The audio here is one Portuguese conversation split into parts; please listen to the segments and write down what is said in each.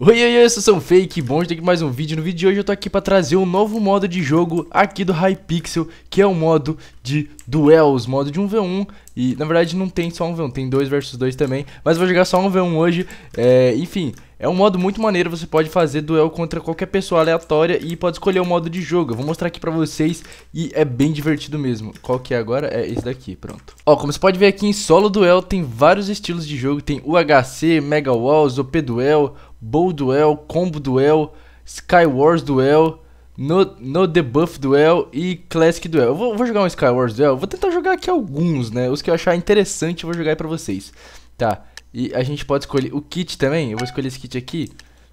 Oi, oi, oi, eu sou o Fake, bom de ter aqui mais um vídeo. No vídeo de hoje eu tô aqui pra trazer um novo modo de jogo aqui do Hypixel, que é o modo de duelos, modo de 1v1. E na verdade não tem só 1v1, tem 2 vs 2 também, mas vou jogar só 1v1 hoje. É, enfim, é um modo muito maneiro, você pode fazer duel contra qualquer pessoa aleatória e pode escolher o modo de jogo. Eu vou mostrar aqui pra vocês e é bem divertido mesmo. Qual que é agora? É esse daqui, pronto. Ó, como você pode ver aqui em solo duel tem vários estilos de jogo. Tem UHC, Mega Walls, OP Duel, Bow Duel, Combo Duel, Skywars Duel, No, no Debuff Duel e Classic Duel. Eu vou, vou jogar um Skywars Duel, vou tentar jogar aqui alguns, né? Os que eu achar interessante eu vou jogar aí pra vocês. Tá, e a gente pode escolher o kit também, eu vou escolher esse kit aqui.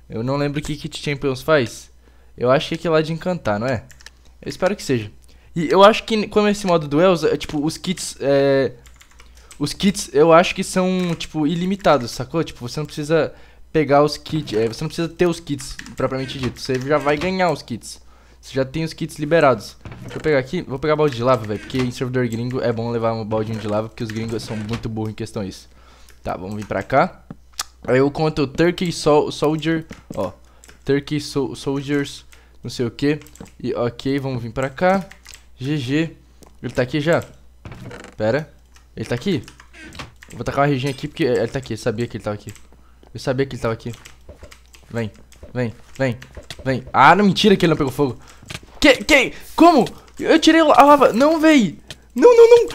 Eu não lembro o que Kit Champions faz. Eu acho que é aquele lá de encantar, não é? Eu espero que seja. E eu acho que como esse modo duels, é, tipo, os kits é... Os kits eu acho que são, tipo, ilimitados, sacou? Tipo, você não precisa pegar os kits. É, você não precisa ter os kits propriamente dito. Você já vai ganhar os kits. Você já tem os kits liberados. Deixa eu pegar aqui. Vou pegar balde de lava, velho. Porque em servidor gringo é bom levar um baldinho de lava. Porque os gringos são muito burros em questão isso. Tá, vamos vir pra cá. Aí eu conto Turkey Sol Soldier. Ó. Turkey Sol Soldiers. Não sei o que. E ok, vamos vir pra cá. GG. Ele tá aqui já? Pera. Ele tá aqui? Vou tacar uma reginha aqui porque ele tá aqui. Eu sabia que ele tava aqui. Eu sabia que ele tava aqui. Vem, vem, vem, vem. Ah, não, mentira que ele não pegou fogo. Que, que? Como? Eu tirei a lava. Não, véi. Não, não, não.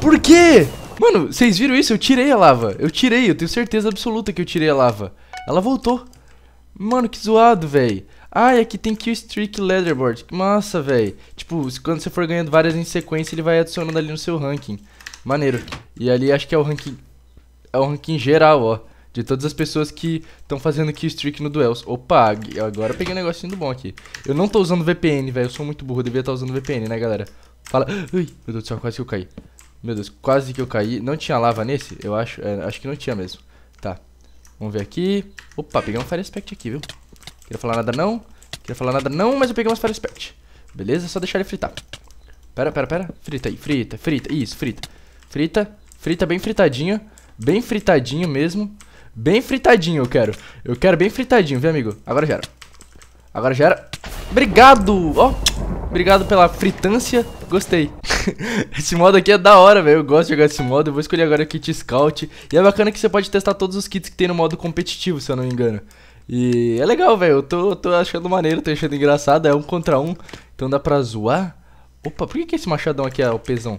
Por quê? Mano, vocês viram isso? Eu tirei a lava. Eu tirei, eu tenho certeza absoluta que eu tirei a lava. Ela voltou. Mano, que zoado, véi. Ah, é e aqui tem Kill Streak Leatherboard. Que massa, véi. Tipo, quando você for ganhando várias em sequência, ele vai adicionando ali no seu ranking. Maneiro. E ali acho que é o ranking é o ranking geral, ó. De todas as pessoas que estão fazendo streak no duels. Opa, agora peguei um negocinho do bom aqui. Eu não tô usando VPN, velho. Eu sou muito burro, eu devia estar tá usando VPN, né, galera? Fala. Ui, meu Deus do céu, quase que eu caí. Meu Deus, quase que eu caí. Não tinha lava nesse? Eu acho. É, acho que não tinha mesmo. Tá. Vamos ver aqui. Opa, peguei um Fire Aspect aqui, viu? Queria falar nada não. Queria falar nada não, mas eu peguei umas Fire Aspect. Beleza? Só deixar ele fritar. Pera, pera, pera. Frita aí, frita, frita. Isso, frita. Frita, frita bem fritadinho. Bem fritadinho mesmo. Bem fritadinho eu quero. Eu quero bem fritadinho, viu, amigo? Agora já era. Agora já era. Obrigado! Ó, oh, obrigado pela fritância. Gostei. esse modo aqui é da hora, velho. Eu gosto de jogar esse modo. Eu vou escolher agora o kit scout. E é bacana que você pode testar todos os kits que tem no modo competitivo, se eu não me engano. E é legal, velho. Eu tô, tô achando maneiro, tô achando engraçado. É um contra um. Então dá pra zoar. Opa, por que, que esse machadão aqui é o pesão?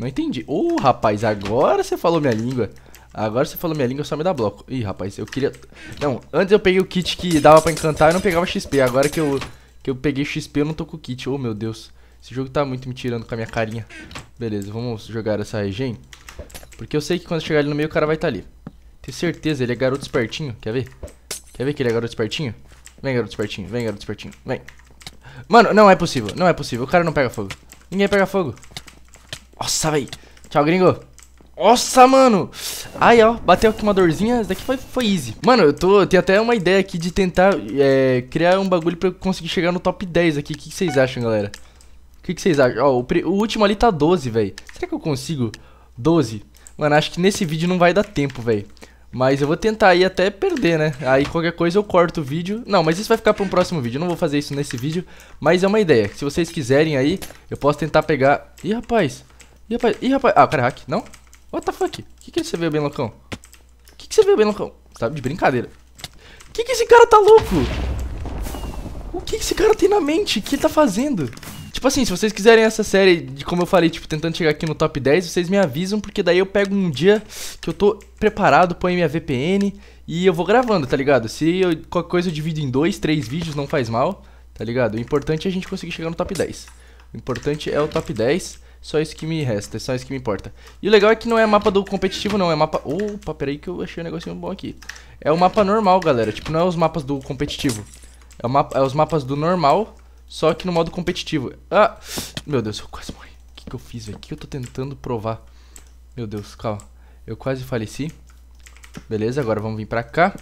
Não entendi. Ô, oh, rapaz, agora você falou minha língua. Agora você falou minha língua, só me dá bloco. Ih, rapaz, eu queria... Não, antes eu peguei o kit que dava pra encantar e não pegava XP. Agora que eu, que eu peguei XP, eu não tô com o kit. Oh, meu Deus. Esse jogo tá muito me tirando com a minha carinha. Beleza, vamos jogar essa regen. Porque eu sei que quando chegar ali no meio, o cara vai estar tá ali. Tenho certeza, ele é garoto espertinho. Quer ver? Quer ver que ele é garoto espertinho? Vem, garoto espertinho. Vem, garoto espertinho. Vem. Mano, não é possível. Não é possível. O cara não pega fogo. Ninguém pega fogo. Nossa, velho. Tchau, gringo. Nossa, mano. Aí, ó, bateu aqui uma dorzinha. Isso daqui foi, foi easy. Mano, eu tô. tenho até uma ideia aqui de tentar é, criar um bagulho pra eu conseguir chegar no top 10 aqui. O que, vocês acham, galera? O que, vocês acham? Ó, o, o último ali tá 12, velho. Será que eu consigo? 12? Mano, acho que nesse vídeo não vai dar tempo, velho. Mas eu vou tentar aí até perder, né? Aí qualquer coisa eu corto o vídeo. Não, mas isso vai ficar para um próximo vídeo. Eu não vou fazer isso nesse vídeo. Mas é uma ideia. Se vocês quiserem aí, eu posso tentar pegar... Ih, rapaz. Ih, rapaz. Ih, rapaz. Ah, cara hack. Não? What the fuck? O que, que você veio bem loucão? O que, que você veio bem loucão? Você tá de brincadeira. O que, que esse cara tá louco? O que, que esse cara tem na mente? O que ele tá fazendo? Tipo assim, se vocês quiserem essa série de como eu falei, tipo, tentando chegar aqui no top 10, vocês me avisam, porque daí eu pego um dia que eu tô preparado, ponho minha VPN e eu vou gravando, tá ligado? Se eu, qualquer coisa eu divido em dois, três vídeos, não faz mal, tá ligado? O importante é a gente conseguir chegar no top 10. O importante é o top 10. Só isso que me resta, é só isso que me importa. E o legal é que não é mapa do competitivo, não. É mapa... Opa, peraí que eu achei um negocinho bom aqui. É o mapa normal, galera. Tipo, não é os mapas do competitivo. É, mapa... é os mapas do normal, só que no modo competitivo. Ah! Meu Deus, eu quase morri. O que, que eu fiz aqui? que eu tô tentando provar? Meu Deus, calma. Eu quase faleci. Beleza, agora vamos vir pra cá.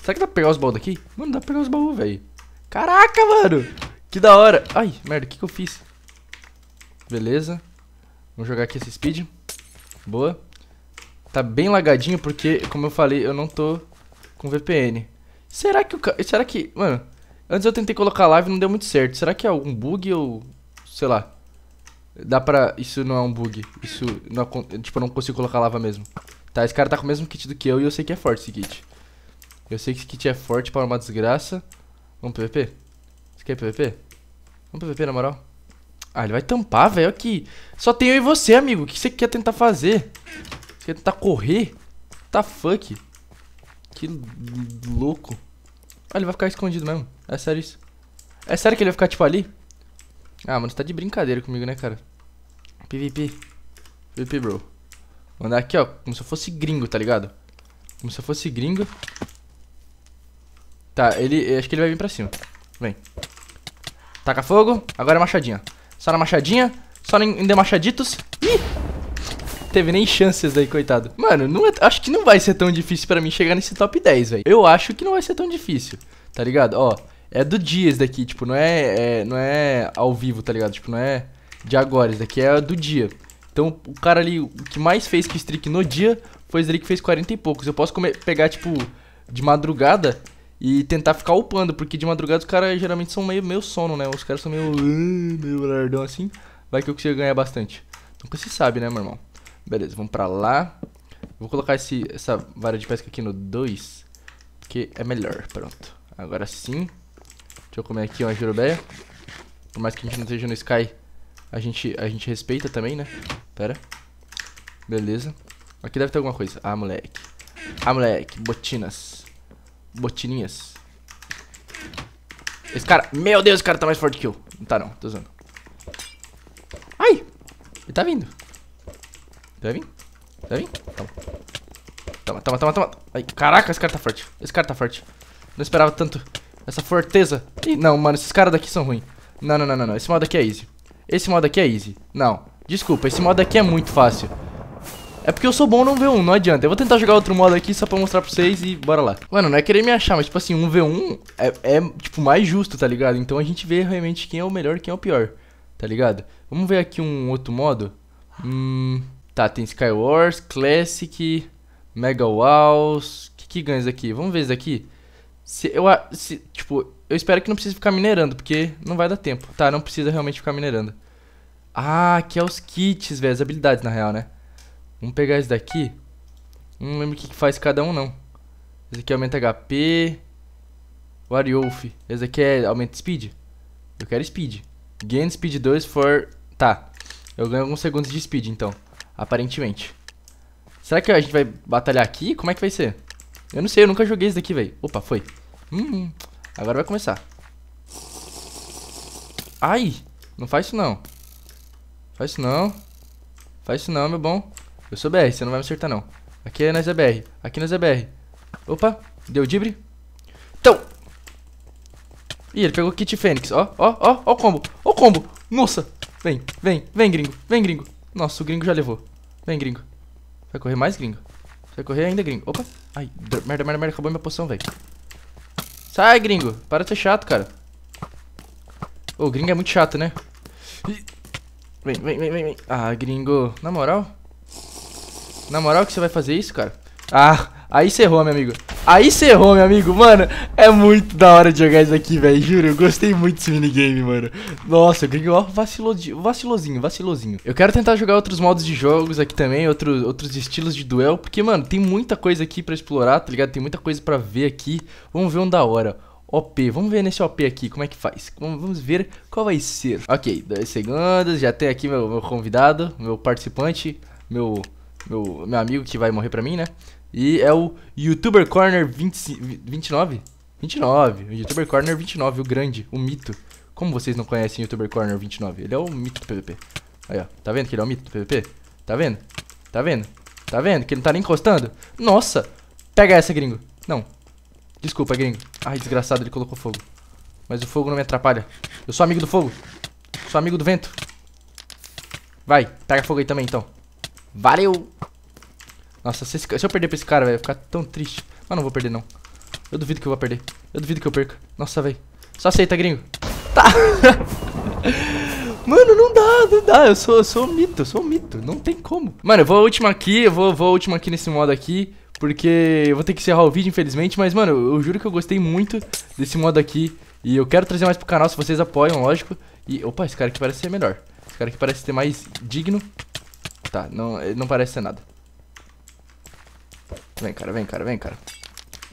Será que dá pra pegar os baús daqui? Mano, dá pra pegar os baús, velho. Caraca, mano! Que da hora. Ai, merda, o que, que eu fiz? Beleza. Vamos jogar aqui esse speed. Boa. Tá bem lagadinho porque, como eu falei, eu não tô com VPN. Será que o ca... Será que... Mano, antes eu tentei colocar live e não deu muito certo. Será que é algum bug ou... Sei lá. Dá pra... Isso não é um bug. Isso... Não... Tipo, eu não consigo colocar lava mesmo. Tá, esse cara tá com o mesmo kit do que eu e eu sei que é forte esse kit. Eu sei que esse kit é forte para uma desgraça. Vamos PVP? Você quer PVP? Vamos PVP, na moral? Ah, ele vai tampar, velho. Aqui. Só tem eu e você, amigo. O que você quer tentar fazer? Você quer tentar correr? Tá fuck. Que louco. Ah, ele vai ficar escondido mesmo. É sério isso. É sério que ele vai ficar, tipo, ali? Ah, mano, você tá de brincadeira comigo, né, cara? PVP. PVP, bro. Vou andar aqui, ó. Como se eu fosse gringo, tá ligado? Como se eu fosse gringo. Tá, ele... Acho que ele vai vir pra cima. Vem. Taca fogo. Agora é machadinha. Só na machadinha. Só em demachaditos. Ih! Teve nem chances aí coitado. Mano, é, acho que não vai ser tão difícil pra mim chegar nesse top 10, velho. Eu acho que não vai ser tão difícil, tá ligado? Ó, é do dia esse daqui, tipo, não é, é, não é ao vivo, tá ligado? Tipo, não é de agora, Isso daqui é do dia. Então, o cara ali, o que mais fez que streak no dia foi ele que fez 40 e poucos. Eu posso comer, pegar, tipo, de madrugada e tentar ficar upando, porque de madrugada os caras geralmente são meio, meio sono, né? Os caras são meio. meio lardão assim. Vai que eu consigo ganhar bastante. Nunca se sabe, né, meu irmão? Beleza, vamos pra lá. Vou colocar esse, essa vara de pesca aqui no 2. Porque é melhor. Pronto. Agora sim. Deixa eu comer aqui uma jurubéia. Por mais que a gente não esteja no Sky, a gente, a gente respeita também, né? Pera. Beleza. Aqui deve ter alguma coisa. Ah, moleque. Ah, moleque. Botinas. Botininhas. Esse cara... Meu Deus, esse cara tá mais forte que eu. Não tá não, tô usando. Ai! Ele tá vindo. Vai vir? Vai vir? Toma. Toma, toma, toma, toma. Ai, caraca, esse cara tá forte. Esse cara tá forte. Não esperava tanto essa forteza. Ih, não, mano, esses caras daqui são ruins. Não, não, não, não, não. Esse modo aqui é easy. Esse modo aqui é easy. Não. Desculpa, esse modo aqui é muito fácil. É porque eu sou bom no V1, não adianta. Eu vou tentar jogar outro modo aqui só pra mostrar pra vocês e bora lá. Mano, não é querer me achar, mas tipo assim, um V1 é, é tipo mais justo, tá ligado? Então a gente vê realmente quem é o melhor e quem é o pior, tá ligado? Vamos ver aqui um outro modo. Hum, tá, tem Skywars, Classic, Mega Walls. O que, que ganha isso aqui? Vamos ver isso aqui. Se eu, se, tipo, eu espero que não precise ficar minerando, porque não vai dar tempo. Tá, não precisa realmente ficar minerando. Ah, aqui é os kits, velho, as habilidades na real, né? Vamos pegar esse daqui. Não lembro o que, que faz cada um, não. Esse aqui aumenta HP. Wariof. Esse aqui é aumenta speed. Eu quero speed. Gain speed 2 for... Tá. Eu ganho alguns segundos de speed, então. Aparentemente. Será que a gente vai batalhar aqui? Como é que vai ser? Eu não sei, eu nunca joguei esse daqui, velho. Opa, foi. Hum, hum. agora vai começar. Ai, não faz isso não. Faz isso não. Faz isso não, meu bom. Eu sou BR, você não vai me acertar, não. Aqui é nós é BR. Aqui nós é BR. Opa, deu dibre. Então. Ih, ele pegou o kit fênix. Ó, ó, ó, ó o combo. Ó o combo. Nossa. Vem, vem, vem, gringo. Vem, gringo. Nossa, o gringo já levou. Vem, gringo. Vai correr mais, gringo? Vai correr ainda, gringo. Opa. Ai, merda, merda, merda. Acabou minha poção, velho. Sai, gringo. Para de ser chato, cara. Ô, oh, gringo é muito chato, né? vem, vem, vem, vem. Ah, gringo. Na moral... Na moral que você vai fazer isso, cara? Ah, aí você errou, meu amigo. Aí você errou, meu amigo. Mano, é muito da hora de jogar isso aqui, velho. Juro, eu gostei muito desse minigame, mano. Nossa, o Gringo vacilou vacilozinho, vacilozinho. Eu quero tentar jogar outros modos de jogos aqui também, outros, outros estilos de duel. Porque, mano, tem muita coisa aqui pra explorar, tá ligado? Tem muita coisa pra ver aqui. Vamos ver um da hora. OP, vamos ver nesse OP aqui, como é que faz Vamos ver qual vai ser Ok, dois segundos, já tem aqui meu, meu convidado Meu participante, meu meu, meu amigo que vai morrer pra mim, né? E é o YouTuber Corner 20, 29? 29, o YouTuber Corner 29, o grande, o mito. Como vocês não conhecem o YouTuber Corner 29? Ele é o mito do PVP. Aí, ó, tá vendo que ele é o mito do PVP? Tá vendo? Tá vendo? Tá vendo que ele não tá nem encostando? Nossa! Pega essa, gringo. Não. Desculpa, gringo. Ai, desgraçado, ele colocou fogo. Mas o fogo não me atrapalha. Eu sou amigo do fogo. Sou amigo do vento. Vai, pega fogo aí também, então. Valeu! Nossa, se, esse, se eu perder pra esse cara, velho, ficar tão triste. Mas não vou perder, não. Eu duvido que eu vou perder. Eu duvido que eu perca. Nossa, velho. Só aceita, gringo. Tá. Mano, não dá, não dá. Eu sou, eu sou um mito, eu sou um mito. Não tem como. Mano, eu vou a última aqui, eu vou, vou a última aqui nesse modo aqui. Porque eu vou ter que encerrar o vídeo, infelizmente. Mas, mano, eu juro que eu gostei muito desse modo aqui. E eu quero trazer mais pro canal se vocês apoiam, lógico. E, opa, esse cara aqui parece ser melhor. Esse cara aqui parece ser mais digno tá. Não, eh, não parece ser nada. Vem, cara, vem, cara, vem, cara.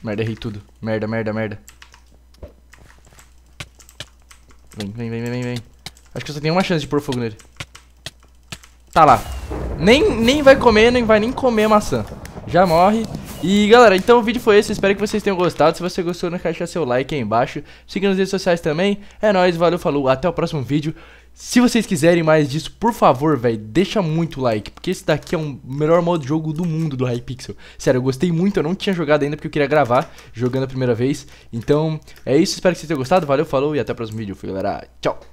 Merda, errei tudo. Merda, merda, merda. Vem, vem, vem, vem, vem. Acho que eu só tenho uma chance de pôr fogo nele. Tá lá. Nem, nem vai comer, nem vai nem comer maçã. Já morre. E galera, então o vídeo foi esse, espero que vocês tenham gostado Se você gostou, não esquece deixar seu like aí embaixo Siga nas redes sociais também É nóis, valeu, falou, até o próximo vídeo se vocês quiserem mais disso, por favor, velho, deixa muito like, porque esse daqui é o melhor modo de jogo do mundo do Hypixel. Sério, eu gostei muito, eu não tinha jogado ainda porque eu queria gravar, jogando a primeira vez. Então, é isso, espero que vocês tenham gostado, valeu, falou e até o próximo vídeo. Fui, galera, tchau!